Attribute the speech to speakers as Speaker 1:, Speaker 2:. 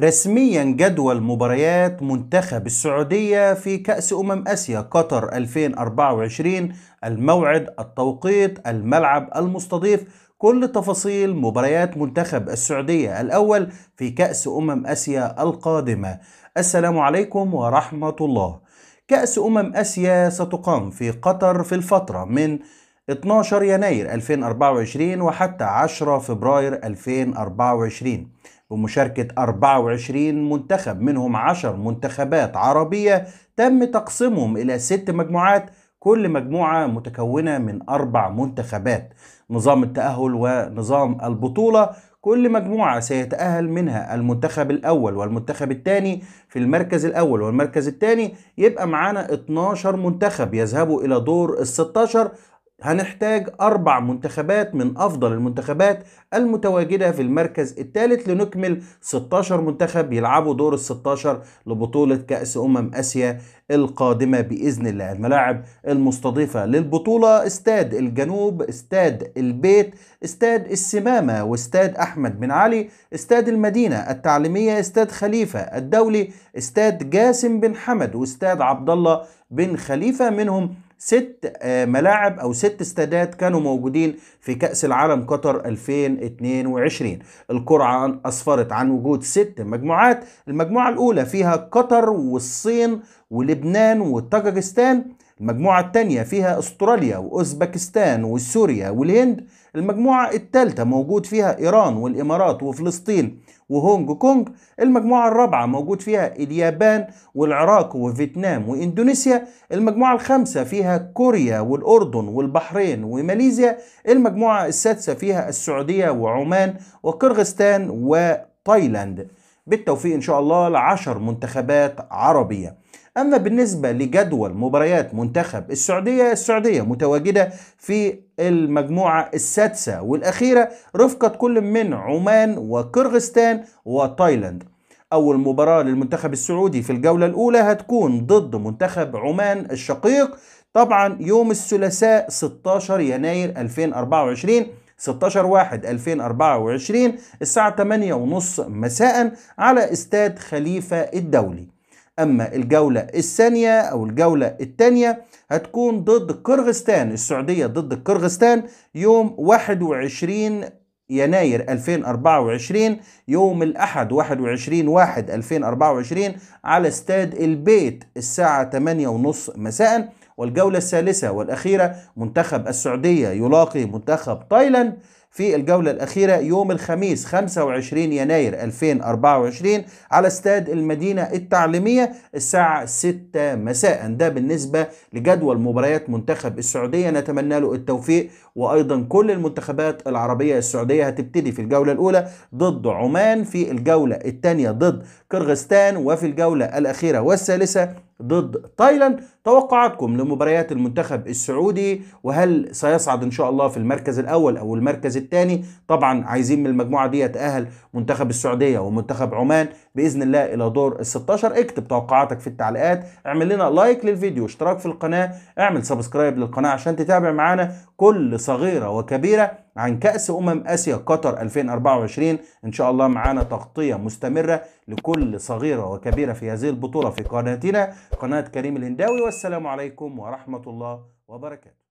Speaker 1: رسميا جدول مباريات منتخب السعودية في كأس أمم آسيا قطر 2024 الموعد التوقيت الملعب المستضيف كل تفاصيل مباريات منتخب السعودية الأول في كأس أمم آسيا القادمة السلام عليكم ورحمة الله كأس أمم آسيا ستقام في قطر في الفترة من 12 يناير 2024 وحتى 10 فبراير 2024 بمشاركة 24 منتخب منهم 10 منتخبات عربية تم تقسيمهم إلى ست مجموعات كل مجموعة متكونة من أربع منتخبات نظام التأهل ونظام البطولة كل مجموعة سيتأهل منها المنتخب الأول والمنتخب الثاني في المركز الأول والمركز الثاني يبقى معانا 12 منتخب يذهبوا إلى دور ال 16 هنحتاج أربع منتخبات من أفضل المنتخبات المتواجدة في المركز الثالث لنكمل 16 منتخب يلعبوا دور ال 16 لبطولة كأس أمم آسيا القادمة بإذن الله الملاعب المستضيفة للبطولة استاد الجنوب استاد البيت استاد السمامة واستاد أحمد بن علي استاد المدينة التعليمية استاد خليفة الدولي استاد جاسم بن حمد واستاد عبد الله بن خليفة منهم ست آه، ملاعب او ست استادات كانوا موجودين في كاس العالم قطر 2022 القرعه اسفرت عن وجود ست مجموعات المجموعه الاولى فيها قطر والصين ولبنان وطاجكستان المجموعة الثانية فيها استراليا واوزبكستان وسوريا والهند المجموعة الثالثة موجود فيها ايران والامارات وفلسطين وهونج كونج المجموعة الرابعة موجود فيها اليابان والعراق وفيتنام واندونيسيا المجموعة الخامسة فيها كوريا والاردن والبحرين وماليزيا المجموعة السادسة فيها السعودية وعمان وقرغستان وتايلاند بالتوفيق ان شاء الله لعشر منتخبات عربيه أما بالنسبة لجدول مباريات منتخب السعودية السعودية متواجدة في المجموعة السادسة والأخيرة رفقة كل من عمان وقرغستان وتايلاند أول مباراة للمنتخب السعودي في الجولة الأولى هتكون ضد منتخب عمان الشقيق طبعا يوم الثلاثاء 16 يناير 2024 16 واحد 2024 الساعة 8 ونص مساء على استاد خليفة الدولي أما الجولة الثانية أو الجولة الثانية هتكون ضد كرغستان السعودية ضد كرغستان يوم 21 يناير 2024 يوم الأحد 21 واحد 2024 على استاد البيت الساعة 8:30 مساء والجولة الثالثة والأخيرة منتخب السعودية يلاقي منتخب تايلاند في الجولة الأخيرة يوم الخميس 25 يناير 2024 على استاد المدينة التعليمية الساعة 6 مساء ده بالنسبة لجدول مباريات منتخب السعودية نتمنى له التوفيق وأيضا كل المنتخبات العربية السعودية هتبتدي في الجولة الأولى ضد عمان في الجولة الثانية ضد كرغستان وفي الجولة الأخيرة والثالثة ضد تايلاند توقعاتكم لمباريات المنتخب السعودي وهل سيصعد ان شاء الله في المركز الاول او المركز الثاني طبعا عايزين من المجموعه دي يتاهل منتخب السعوديه ومنتخب عمان باذن الله الى دور ال 16 اكتب توقعاتك في التعليقات اعمل لنا لايك للفيديو اشتراك في القناه اعمل سبسكرايب للقناه عشان تتابع معانا كل صغيره وكبيره عن كأس أمم آسيا قطر 2024 إن شاء الله معانا تغطية مستمرة لكل صغيرة وكبيرة في هذه البطولة في قناتنا قناة كريم الهنداوي والسلام عليكم ورحمة الله وبركاته